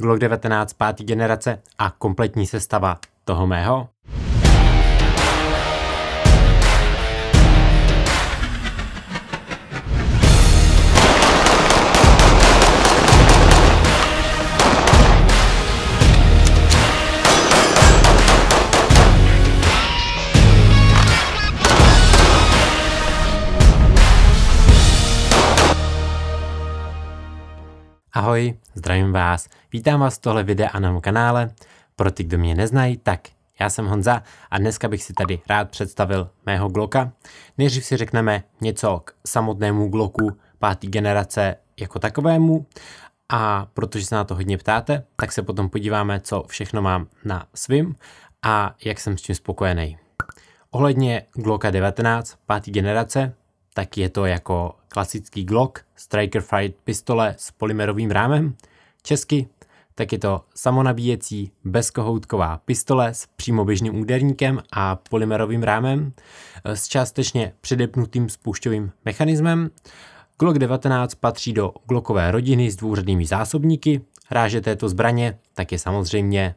Glock 19 páté generace a kompletní sestava toho mého. Ahoj, zdravím vás, vítám vás tohle videa a na mém kanále. Pro ty, kdo mě neznají, tak já jsem Honza a dneska bych si tady rád představil mého Glocka. Nejdřív si řekneme něco k samotnému Glocku páté generace jako takovému a protože se na to hodně ptáte, tak se potom podíváme, co všechno mám na svým a jak jsem s tím spokojený. Ohledně Glocka 19 páté generace, tak je to jako klasický Glock Striker Fight pistole s polymerovým rámem, česky, tak je to samonabíjecí bezkohoutková pistole s přímoběžným úderníkem a polymerovým rámem eh, s částečně předepnutým spušťovým mechanismem. Glock 19 patří do Glockové rodiny s dvouřadými zásobníky. Ráže této zbraně tak je samozřejmě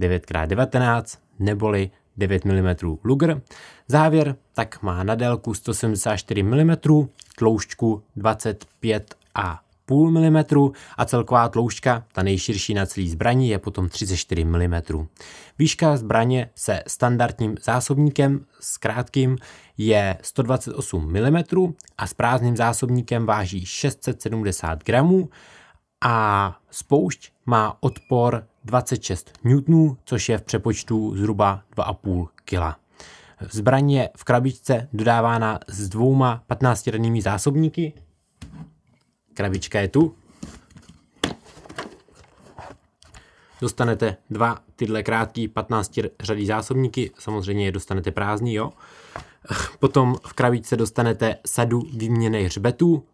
9x19 neboli 9 mm Luger. Závěr tak má na délku 174 mm, tloušťku 25 a půl mm a celková tloušťka, ta nejširší na celý zbraní, je potom 34 mm. Výška zbraně se standardním zásobníkem s krátkým je 128 mm a s prázdným zásobníkem váží 670 gramů a spoušť má odpor 26 Newtonů, což je v přepočtu zhruba 2,5 kg. Zbraně je v krabičce dodávána s dvouma 15 rannými zásobníky. Krabička je tu. Dostanete dva tyhle krátké 15 řadí zásobníky, samozřejmě je dostanete prázdný, jo. Potom v krabičce dostanete sadu výměných hřbetů,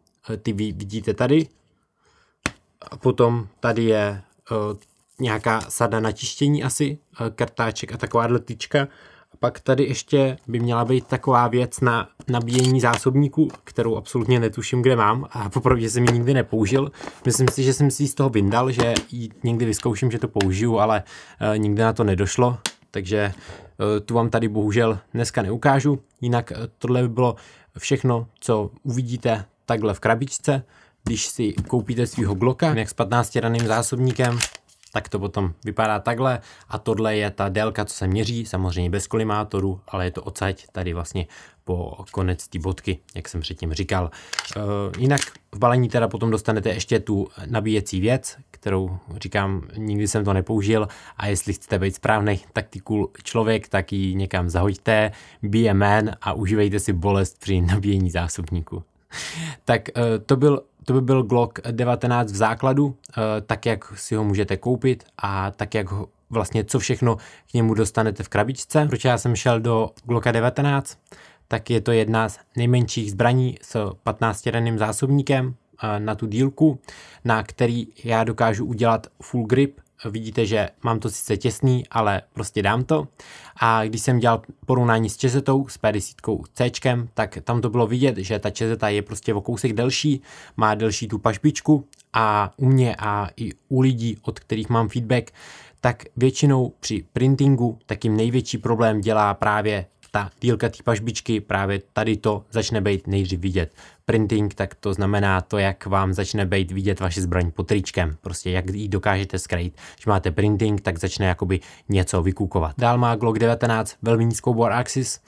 ty vidíte tady, a potom tady je uh, nějaká sada na čištění asi, uh, kartáček a taková tyčka. A pak tady ještě by měla být taková věc na nabíjení zásobníku, kterou absolutně netuším, kde mám a poprvé jsem ji nikdy nepoužil. Myslím si, že jsem si ji z toho vyndal, že ji někdy vyzkouším, že to použiju, ale uh, nikdy na to nedošlo, takže tu vám tady bohužel dneska neukážu. Jinak tohle by bylo všechno, co uvidíte takhle v krabičce. Když si koupíte svého Glocka, jak s 15 raným zásobníkem, tak to potom vypadá takhle a tohle je ta délka, co se měří, samozřejmě bez kolimátoru, ale je to odsaď tady vlastně po konec té bodky, jak jsem předtím říkal. E, jinak v balení teda potom dostanete ještě tu nabíjecí věc, kterou říkám, nikdy jsem to nepoužil a jestli chcete být správný taktikul člověk, tak ji někam zahoďte, be a man a užívejte si bolest při nabíjení zásobníku. tak e, to byl to by byl Glock 19 v základu, eh, tak jak si ho můžete koupit a tak jak ho, vlastně co všechno k němu dostanete v krabičce. Proč já jsem šel do Glocka 19, tak je to jedna z nejmenších zbraní s 15 raným zásobníkem eh, na tu dílku, na který já dokážu udělat full grip, vidíte, že mám to sice těsný, ale prostě dám to. A když jsem dělal porovnání s čezetou, s P10 C, tak tam to bylo vidět, že ta čezeta je prostě o kousek delší, má delší tu pažbičku a u mě a i u lidí, od kterých mám feedback, tak většinou při printingu tak jim největší problém dělá právě ta dílka té pažbičky, právě tady to začne být nejdřív vidět. Printing, tak to znamená to, jak vám začne být vidět vaše zbraň pod tričkem, prostě jak ji dokážete skrýt. Když máte printing, tak začne jakoby něco vykukovat. Dál má Glock 19 velmi nízkou bore axis,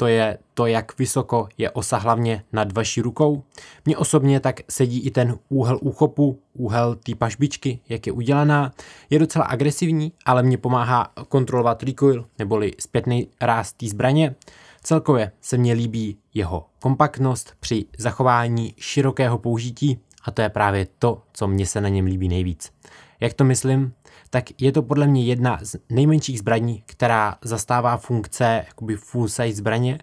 to je to, jak vysoko je osa hlavně nad vaší rukou. Mně osobně tak sedí i ten úhel úchopu, úhel té pažbičky, jak je udělaná. Je docela agresivní, ale mě pomáhá kontrolovat recoil, neboli zpětný ráz té zbraně. Celkově se mně líbí jeho kompaktnost při zachování širokého použití a to je právě to, co mně se na něm líbí nejvíc. Jak to myslím? tak je to podle mě jedna z nejmenších zbraní, která zastává funkce jakoby full size zbraně,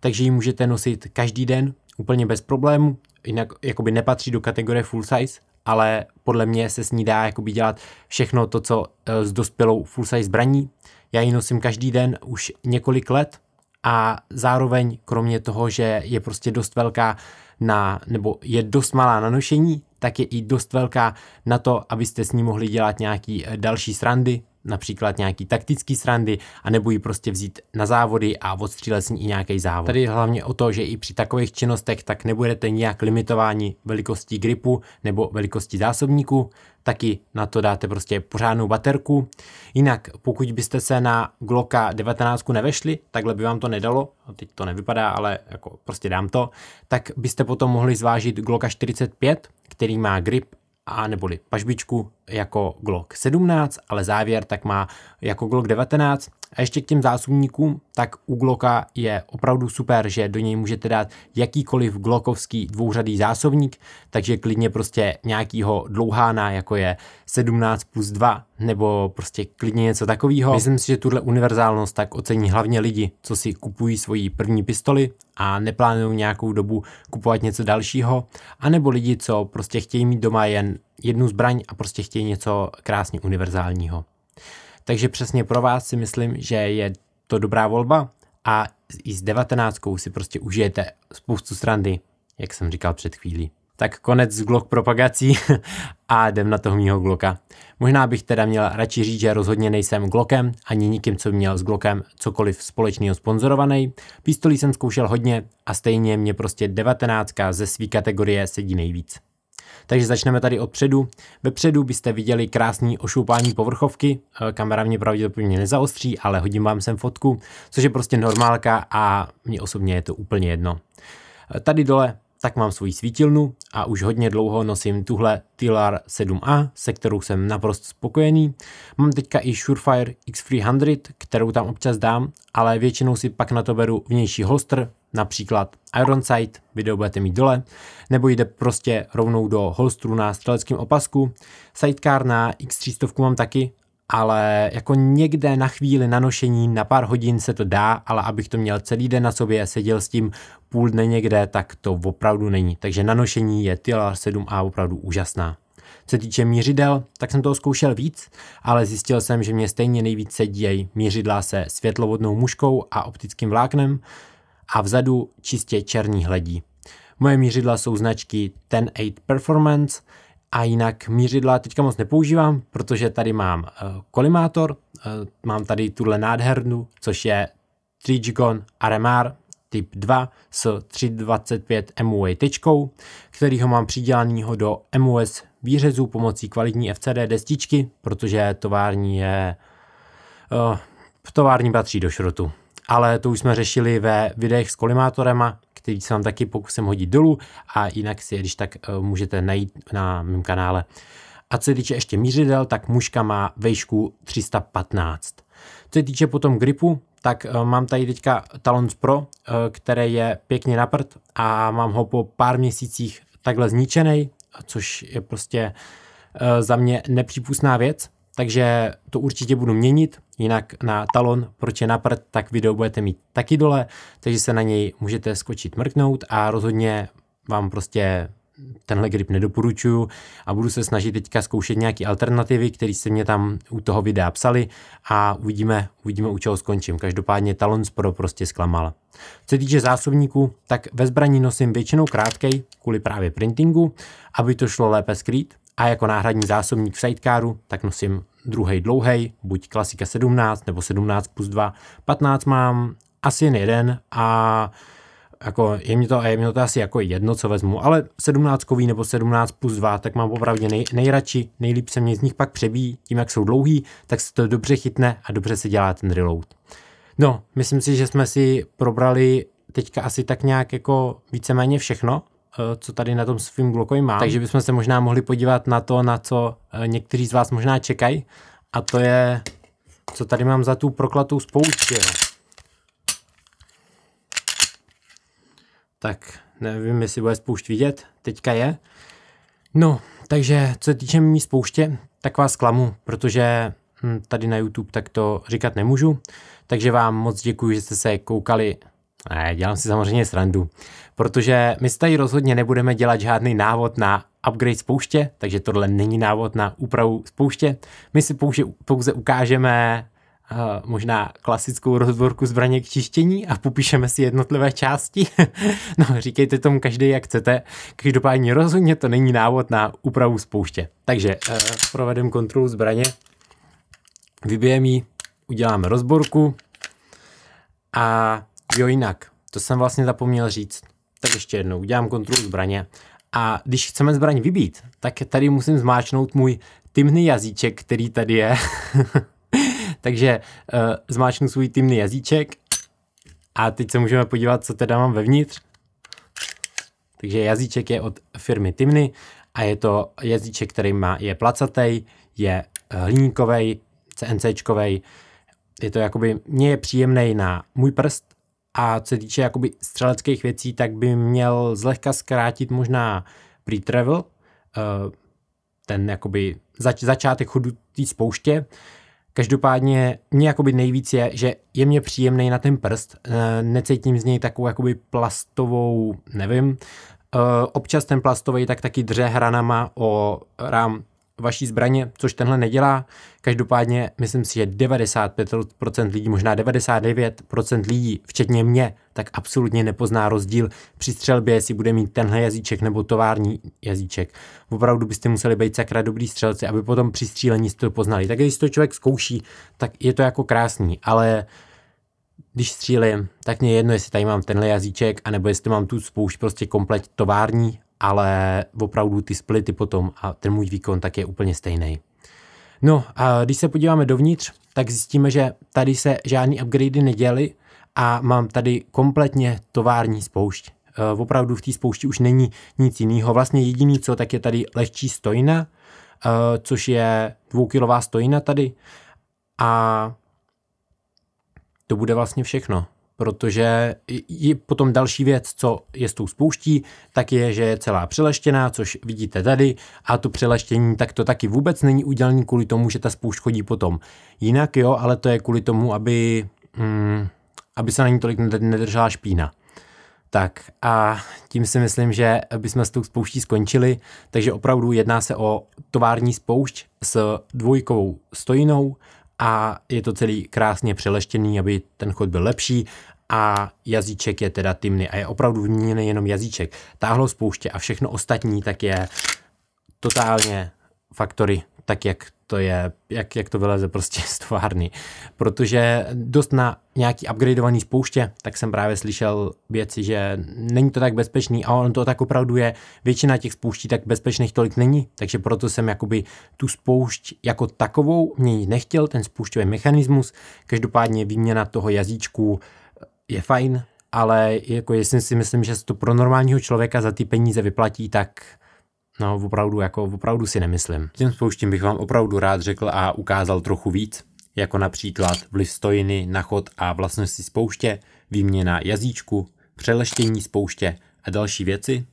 takže ji můžete nosit každý den úplně bez problému, jinak jakoby nepatří do kategorie full size, ale podle mě se s ní dá jakoby dělat všechno to, co e, s dospělou full size zbraní. Já ji nosím každý den už několik let a zároveň kromě toho, že je prostě dost velká na, nebo je dost malá na nošení, tak je i dost velká na to, abyste s ní mohli dělat nějaký eh, další srandy, například nějaký taktický srandy, nebo ji prostě vzít na závody a odstřílet s ní i nějaký závod. Tady je hlavně o to, že i při takových činnostech tak nebudete nijak limitováni velikostí gripu nebo velikostí zásobníku, taky na to dáte prostě pořádnou baterku. Jinak, pokud byste se na Glocka 19 nevešli, takhle by vám to nedalo, no teď to nevypadá, ale jako prostě dám to, tak byste potom mohli zvážit Glocka 45, který má grip a neboli pažbičku jako Glock 17, ale závěr tak má jako Glock 19 a ještě k těm zásobníkům, tak u Glocka je opravdu super, že do něj můžete dát jakýkoliv Glockovský dvouřadý zásobník, takže klidně prostě nějakýho dlouhána, jako je 17 plus 2, nebo prostě klidně něco takového. Myslím si, že tuhle univerzálnost tak ocení hlavně lidi, co si kupují svoji první pistoli a neplánují nějakou dobu kupovat něco dalšího, anebo lidi, co prostě chtějí mít doma jen jednu zbraň a prostě chtějí něco krásně univerzálního. Takže přesně pro vás si myslím, že je to dobrá volba a i s devatenáctkou si prostě užijete spoustu strandy, jak jsem říkal před chvílí. Tak konec z Glock propagací a jdem na toho mýho Glocka. Možná bych teda měl radši říct, že rozhodně nejsem Glockem, ani nikým, co měl s Glockem cokoliv společného sponzorovaný. Pistolí jsem zkoušel hodně a stejně mě prostě devatenáctka ze své kategorie sedí nejvíc. Takže začneme tady od předu. Vepředu byste viděli krásný ošoupání povrchovky, eh, kamera mě pravděpodobně nezaostří, ale hodím vám sem fotku, což je prostě normálka a mně osobně je to úplně jedno. Eh, tady dole tak mám svoji svítilnu a už hodně dlouho nosím tuhle Tilar 7A, se kterou jsem naprosto spokojený. Mám teďka i Surefire X300, kterou tam občas dám, ale většinou si pak na to beru vnější holster, například Sight, video budete mít dole, nebo jde prostě rovnou do holstru na střeleckém opasku. Sidecar na X300 mám taky, ale jako někde na chvíli nanošení na pár hodin se to dá, ale abych to měl celý den na sobě, seděl s tím půl dne někde, tak to opravdu není. Takže nanošení je TLR 7A opravdu úžasná. Co týče měřidel, tak jsem toho zkoušel víc, ale zjistil jsem, že mě stejně nejvíc sedí měřidla se světlovodnou muškou a optickým vláknem, a vzadu čistě černí hledí. Moje mířidla jsou značky 8 Performance a jinak mířidla teďka moc nepoužívám, protože tady mám eh, kolimátor, eh, mám tady tuhle nádhernu, což je Trigon RMR typ 2 s 325 MUA tečkou, kterýho mám přidělanýho do MUS výřezu pomocí kvalitní FCD destičky, protože tovární je... Uh, tovární patří do šrotu ale to už jsme řešili ve videích s kolimátorema, který se vám taky pokusím hodit dolů a jinak si je když tak eh, můžete najít na mém kanále. A co se týče ještě mířidel, tak mužka má vejšku 315. Co se týče potom gripu, tak eh, mám tady teďka Talons Pro, eh, který je pěkně na prd a mám ho po pár měsících takhle zničený, což je prostě za mě nepřípustná věc, takže to určitě budu měnit, jinak na talon, proč je na prd, tak video budete mít taky dole, takže se na něj můžete skočit mrknout a rozhodně vám prostě tenhle grip nedoporučuju a budu se snažit teďka zkoušet nějaké alternativy, které se mě tam u toho videa psali a uvidíme, uvidíme u čeho skončím. Každopádně Talons Pro prostě zklamal. Co se týče zásobníku, tak ve zbraní nosím většinou krátkej kvůli právě printingu, aby to šlo lépe skrýt a jako náhradní zásobník v sidecaru tak nosím druhý dlouhý, buď klasika 17 nebo 17 plus 2, 15 mám asi jen jeden a jako je mi to, je mi to asi jako jedno, co vezmu, ale 17 nebo 17 plus 2, tak mám opravdu nej, nejradši, nejlíp se mě z nich pak přebíjí, tím jak jsou dlouhý, tak se to dobře chytne a dobře se dělá ten reload. No, myslím si, že jsme si probrali teďka asi tak nějak jako víceméně všechno, Eh, co tady na tom svým blokovi mám. Takže bychom se možná mohli podívat na to, na co eh, někteří z vás možná čekají. A to je, co tady mám za tu proklatou spoušť. Tak, nevím, jestli bude spoušť vidět. Teďka je. No, takže co se týče mý spouště, tak vás klamu, protože hm, tady na YouTube tak to říkat nemůžu. Takže vám moc děkuji, že jste se koukali ne, dělám si samozřejmě srandu, protože my tady rozhodně nebudeme dělat žádný návod na upgrade spouště, takže tohle není návod na úpravu spouště. My si pouze, pouze ukážeme uh, možná klasickou rozborku zbraně k čištění a popíšeme si jednotlivé části. no, říkejte tomu každý, jak chcete. Každopádně rozhodně to není návod na úpravu spouště. Takže uh, eh, provedeme kontrolu zbraně, vybijeme ji, uděláme rozborku a Jo, jinak. To jsem vlastně zapomněl říct. Tak ještě jednou, udělám kontrolu zbraně. A když chceme zbraň vybít, tak tady musím zmáčknout můj tymný jazyček, který tady je. Takže uh, zmáčknu svůj tymný jazyček a teď se můžeme podívat, co teda mám vevnitř. Takže jazyček je od firmy Tymny a je to jazyček, který má, je placatej, je eh, hliníkovej, CNCčkovej. Je to jakoby, mně je příjemný na můj prst, a co se týče jakoby střeleckých věcí, tak by měl zlehka zkrátit možná pre-travel, eh, ten jakoby zač- začátek chodu té spouště. Každopádně mě jakoby nejvíc je, že je mě příjemný na ten prst, eh, necítím z něj takovou jakoby plastovou, nevím, eh, občas ten plastový tak taky dře hranama o rám vaší zbraně, což tenhle nedělá. Každopádně myslím si, že 95% lidí, možná 99% lidí, včetně mě, tak absolutně nepozná rozdíl při střelbě, jestli bude mít tenhle jazyček nebo tovární jazyček. Opravdu byste museli být sakra dobrý střelci, aby potom při střílení to poznali. Tak když to člověk zkouší, tak je to jako krásný, ale když střílím, tak mě jedno, jestli tady mám tenhle jazyček, anebo jestli mám tu spoušť prostě komplet tovární ale opravdu ty splity potom a ten můj výkon tak je úplně stejný. No a když se podíváme dovnitř, tak zjistíme, že tady se žádný upgradey neděly a mám tady kompletně tovární spoušť. E, opravdu v té spoušti už není nic jiného. Vlastně jediný co, tak je tady lehčí stojina, e, což je dvoukilová stojina tady a to bude vlastně všechno protože je potom další věc, co je s tou spouští, tak je, že je celá přeleštěná, což vidíte tady, a to přeleštění, tak to taky vůbec není udělané kvůli tomu, že ta spoušť chodí potom. Jinak jo, ale to je kvůli tomu, aby, mm, aby se na ní tolik nedržela špína. Tak a tím si myslím, že bychom s tou spouští skončili, takže opravdu jedná se o tovární spoušť s dvojkovou stojinou a je to celý krásně přeleštěný, aby ten chod byl lepší a jazyček je teda tymny a je opravdu ní jenom jazyček. Táhlo spouště a všechno ostatní tak je totálně faktory tak, jak to je, jak, jak to vyleze prostě z továrny. Protože dost na nějaký upgradeovaný spouště, tak jsem právě slyšel věci, že není to tak bezpečný a on to tak opravdu je. Většina těch spouští tak bezpečných tolik není, takže proto jsem jakoby tu spoušť jako takovou měnit nechtěl, ten spoušťový mechanismus. Každopádně výměna toho jazyčku je fajn, ale jako jestli si myslím, že se to pro normálního člověka za ty peníze vyplatí, tak No, opravdu, jako opravdu si nemyslím. Tím spouštím bych vám opravdu rád řekl a ukázal trochu víc, jako například vliv stojiny na chod a vlastnosti spouště, výměna jazyčku, přeleštění spouště a další věci.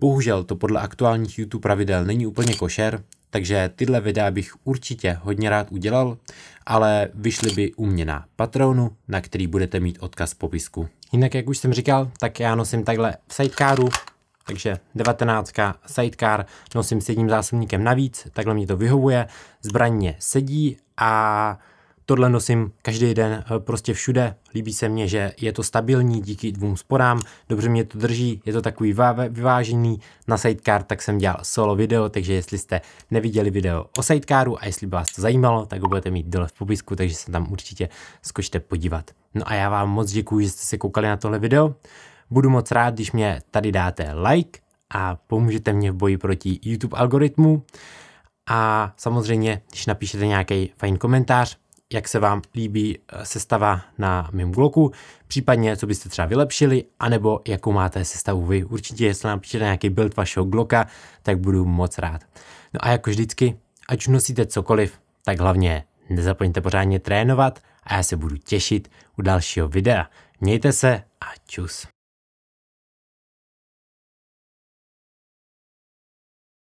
Bohužel to podle aktuálních YouTube pravidel není úplně košer, takže tyhle videa bych určitě hodně rád udělal, ale vyšly by u mě na Patronu, na který budete mít odkaz v popisku. Jinak, jak už jsem říkal, tak já nosím takhle v sidecaru takže 19 sidecar nosím s jedním zásobníkem navíc, takhle mě to vyhovuje, zbraně sedí a tohle nosím každý den eh, prostě všude. Líbí se mně, že je to stabilní díky dvou sporám, dobře mě to drží, je to takový vyvážený. Na sidecar tak jsem dělal solo video, takže jestli jste neviděli video o sidecaru a jestli by vás to zajímalo, tak ho budete mít dole v popisku, takže se tam určitě skočte podívat. No a já vám moc děkuji, že jste se koukali na tohle video. Budu moc rád, když mě tady dáte like a pomůžete mě v boji proti YouTube algoritmu. A samozřejmě, když napíšete nějaký fajn komentář, jak se vám líbí eh, sestava na mém bloku, případně co byste třeba vylepšili, anebo jakou máte sestavu vy. Určitě, jestli napíšete nějaký build vašeho gloka, tak budu moc rád. No a jako vždycky, ať nosíte cokoliv, tak hlavně nezapomeňte pořádně trénovat a já se budu těšit u dalšího videa. Mějte se a čus.